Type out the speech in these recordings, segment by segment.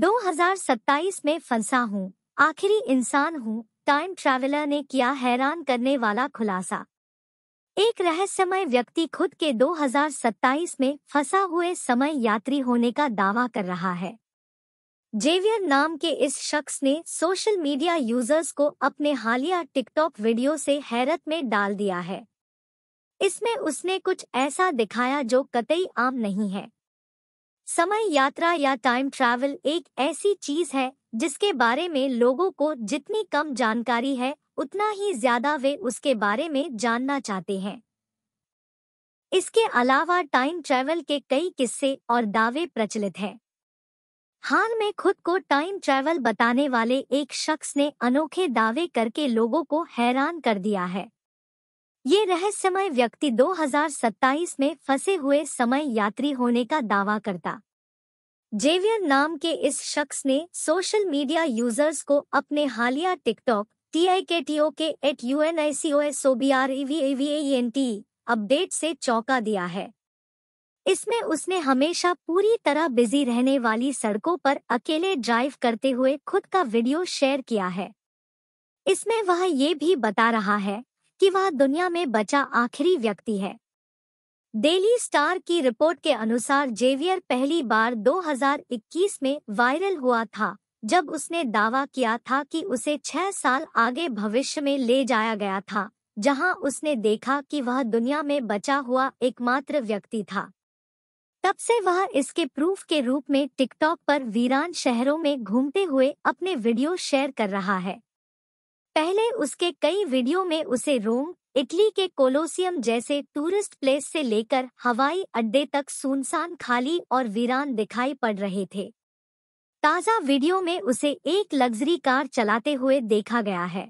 2027 में फंसा हूँ आखिरी इंसान हूँ टाइम ट्रैवलर ने किया हैरान करने वाला खुलासा एक रहस्यमय व्यक्ति खुद के 2027 में फंसा हुए समय यात्री होने का दावा कर रहा है जेवियर नाम के इस शख्स ने सोशल मीडिया यूजर्स को अपने हालिया टिकटॉक वीडियो से हैरत में डाल दिया है इसमें उसने कुछ ऐसा दिखाया जो कतई आम नहीं है समय यात्रा या टाइम ट्रैवल एक ऐसी चीज है जिसके बारे में लोगों को जितनी कम जानकारी है उतना ही ज्यादा वे उसके बारे में जानना चाहते हैं इसके अलावा टाइम ट्रैवल के कई किस्से और दावे प्रचलित हैं हाल में खुद को टाइम ट्रैवल बताने वाले एक शख्स ने अनोखे दावे करके लोगों को हैरान कर दिया है ये रहस्यमय व्यक्ति 2027 में फंसे हुए समय यात्री होने का दावा करता जेवियर नाम के इस शख्स ने सोशल मीडिया यूजर्स को अपने हालिया टिकटॉक टी आई के टी ओ के एट U N I C O S O B R V A V N T update से चौंका दिया है इसमें उसने हमेशा पूरी तरह बिजी रहने वाली सड़कों पर अकेले ड्राइव करते हुए खुद का वीडियो शेयर किया है इसमें वह ये भी बता रहा है कि वह दुनिया में बचा आखिरी व्यक्ति है डेली स्टार की रिपोर्ट के अनुसार जेवियर पहली बार 2021 में वायरल हुआ था जब उसने दावा किया था कि उसे छह साल आगे भविष्य में ले जाया गया था जहां उसने देखा कि वह दुनिया में बचा हुआ एकमात्र व्यक्ति था तब से वह इसके प्रूफ के रूप में टिकटॉक पर वीरान शहरों में घूमते हुए अपने वीडियो शेयर कर रहा है पहले उसके कई वीडियो में उसे रोम इटली के कोलोसियम जैसे टूरिस्ट प्लेस से लेकर हवाई अड्डे तक सुनसान खाली और वीरान दिखाई पड़ रहे थे ताज़ा वीडियो में उसे एक लग्जरी कार चलाते हुए देखा गया है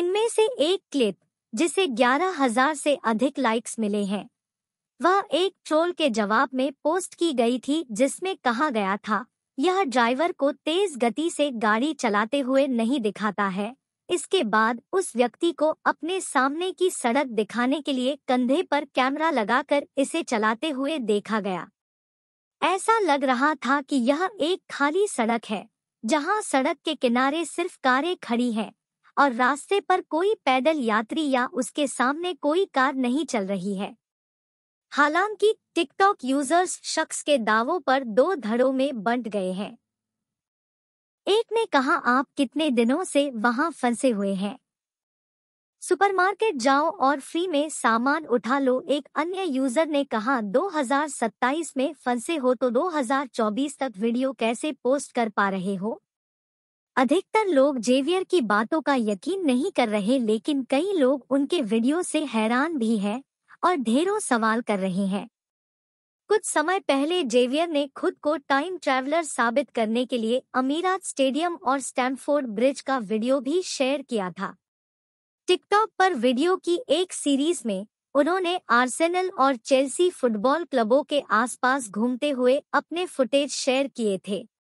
इनमें से एक क्लिप जिसे ग्यारह हजार से अधिक लाइक्स मिले हैं वह एक ट्रोल के जवाब में पोस्ट की गई थी जिसमें कहा गया था यह ड्राइवर को तेज गति से गाड़ी चलाते हुए नहीं दिखाता है इसके बाद उस व्यक्ति को अपने सामने की सड़क दिखाने के लिए कंधे पर कैमरा लगाकर इसे चलाते हुए देखा गया ऐसा लग रहा था कि यह एक खाली सड़क है जहां सड़क के किनारे सिर्फ कारें खड़ी हैं और रास्ते पर कोई पैदल यात्री या उसके सामने कोई कार नहीं चल रही है हालांकि टिकटॉक यूजर्स शख्स के दावों पर दो धड़ों में बंट गए हैं एक ने कहा आप कितने दिनों से वहां फंसे हुए हैं सुपरमार्केट जाओ और फ्री में सामान उठा लो एक अन्य यूजर ने कहा 2027 में फंसे हो तो 2024 तक वीडियो कैसे पोस्ट कर पा रहे हो अधिकतर लोग जेवियर की बातों का यकीन नहीं कर रहे लेकिन कई लोग उनके वीडियो से हैरान भी हैं और ढेरों सवाल कर रहे हैं कुछ समय पहले जेवियर ने खुद को टाइम ट्रैवलर साबित करने के लिए अमीरात स्टेडियम और स्टैनफोर्ड ब्रिज का वीडियो भी शेयर किया था टिकटॉक पर वीडियो की एक सीरीज में उन्होंने आर्सेनल और चेल्सी फुटबॉल क्लबों के आसपास घूमते हुए अपने फुटेज शेयर किए थे